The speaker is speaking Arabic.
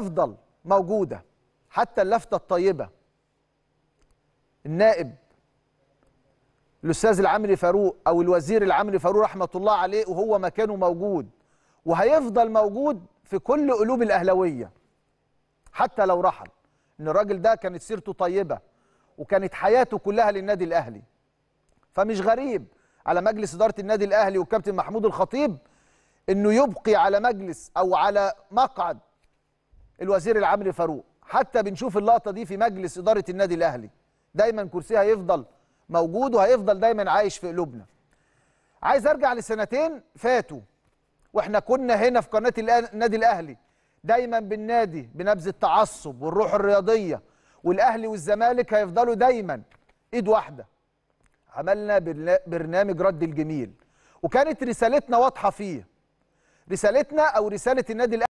تفضل موجوده حتى اللفته الطيبه النائب الاستاذ العمري فاروق او الوزير العمري فاروق رحمه الله عليه وهو مكانه موجود وهيفضل موجود في كل قلوب الاهلاويه حتى لو رحل ان الراجل ده كانت سيرته طيبه وكانت حياته كلها للنادي الاهلي فمش غريب على مجلس اداره النادي الاهلي والكابتن محمود الخطيب انه يبقي على مجلس او على مقعد الوزير العمري فاروق حتى بنشوف اللقطه دي في مجلس اداره النادي الاهلي دايما كرسي هيفضل موجود وهيفضل دايما عايش في قلوبنا عايز ارجع لسنتين فاتوا واحنا كنا هنا في قناه النادي الاهلي دايما بالنادي بنبذ التعصب والروح الرياضيه والاهلي والزمالك هيفضلوا دايما ايد واحده عملنا برنامج رد الجميل وكانت رسالتنا واضحه فيه رسالتنا او رساله النادي الاهلي